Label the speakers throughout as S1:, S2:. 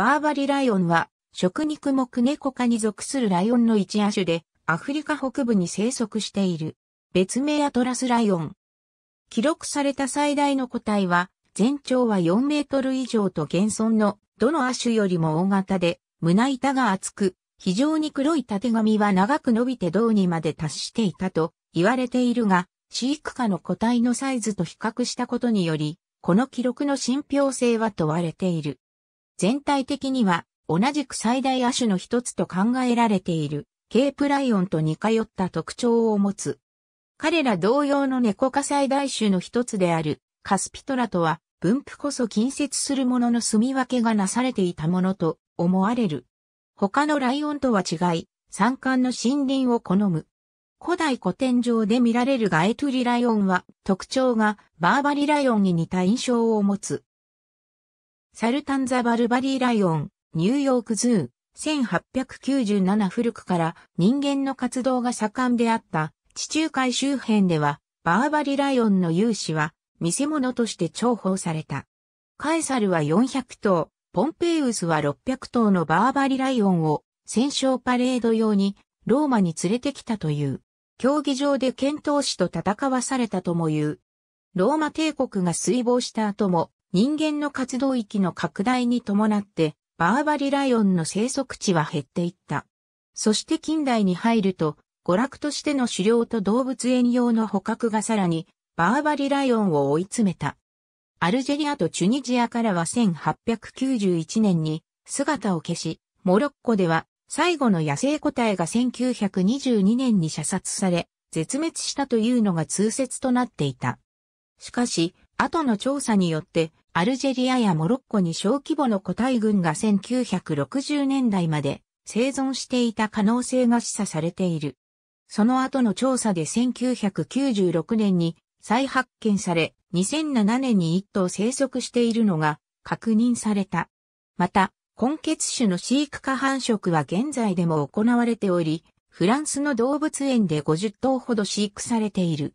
S1: バーバリライオンは、食肉目猫科に属するライオンの一亜種で、アフリカ北部に生息している。別名アトラスライオン。記録された最大の個体は、全長は4メートル以上と現存の、どの亜種よりも大型で、胸板が厚く、非常に黒い縦髪は長く伸びて胴にまで達していたと言われているが、飼育下の個体のサイズと比較したことにより、この記録の信憑性は問われている。全体的には同じく最大亜種の一つと考えられている、ケープライオンと似通った特徴を持つ。彼ら同様の猫科最大種の一つである、カスピトラとは、分布こそ近接するものの住み分けがなされていたものと思われる。他のライオンとは違い、山間の森林を好む。古代古典上で見られるガエトリライオンは特徴がバーバリライオンに似た印象を持つ。サルタンザ・バルバリー・ライオン、ニューヨーク・ズー、1897古くから人間の活動が盛んであった地中海周辺ではバーバリライオンの勇士は見せ物として重宝された。カエサルは400頭、ポンペイウスは600頭のバーバリライオンを戦勝パレード用にローマに連れてきたという。競技場で剣闘士と戦わされたとも言う。ローマ帝国が衰亡した後も人間の活動域の拡大に伴って、バーバリライオンの生息地は減っていった。そして近代に入ると、娯楽としての狩猟と動物園用の捕獲がさらに、バーバリライオンを追い詰めた。アルジェリアとチュニジアからは1891年に姿を消し、モロッコでは最後の野生個体が1922年に射殺され、絶滅したというのが通説となっていた。しかし、後の調査によって、アルジェリアやモロッコに小規模の個体群が1960年代まで生存していた可能性が示唆されている。その後の調査で1996年に再発見され、2007年に一頭生息しているのが確認された。また、根血種の飼育下繁殖は現在でも行われており、フランスの動物園で50頭ほど飼育されている。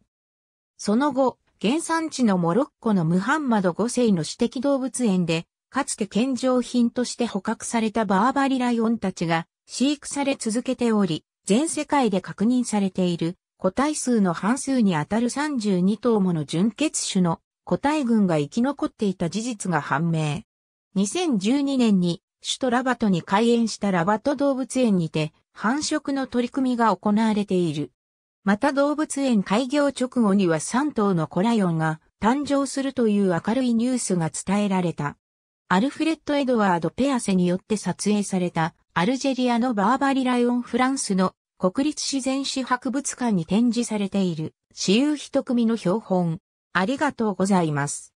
S1: その後、原産地のモロッコのムハンマド5世の私的動物園で、かつて献上品として捕獲されたバーバリライオンたちが飼育され続けており、全世界で確認されている個体数の半数にあたる32頭もの純血種の個体群が生き残っていた事実が判明。2012年に首都ラバトに開園したラバト動物園にて繁殖の取り組みが行われている。また動物園開業直後には3頭のコライオンが誕生するという明るいニュースが伝えられた。アルフレッド・エドワード・ペアセによって撮影されたアルジェリアのバーバリライオンフランスの国立自然史博物館に展示されている私有一組の標本。ありがとうございます。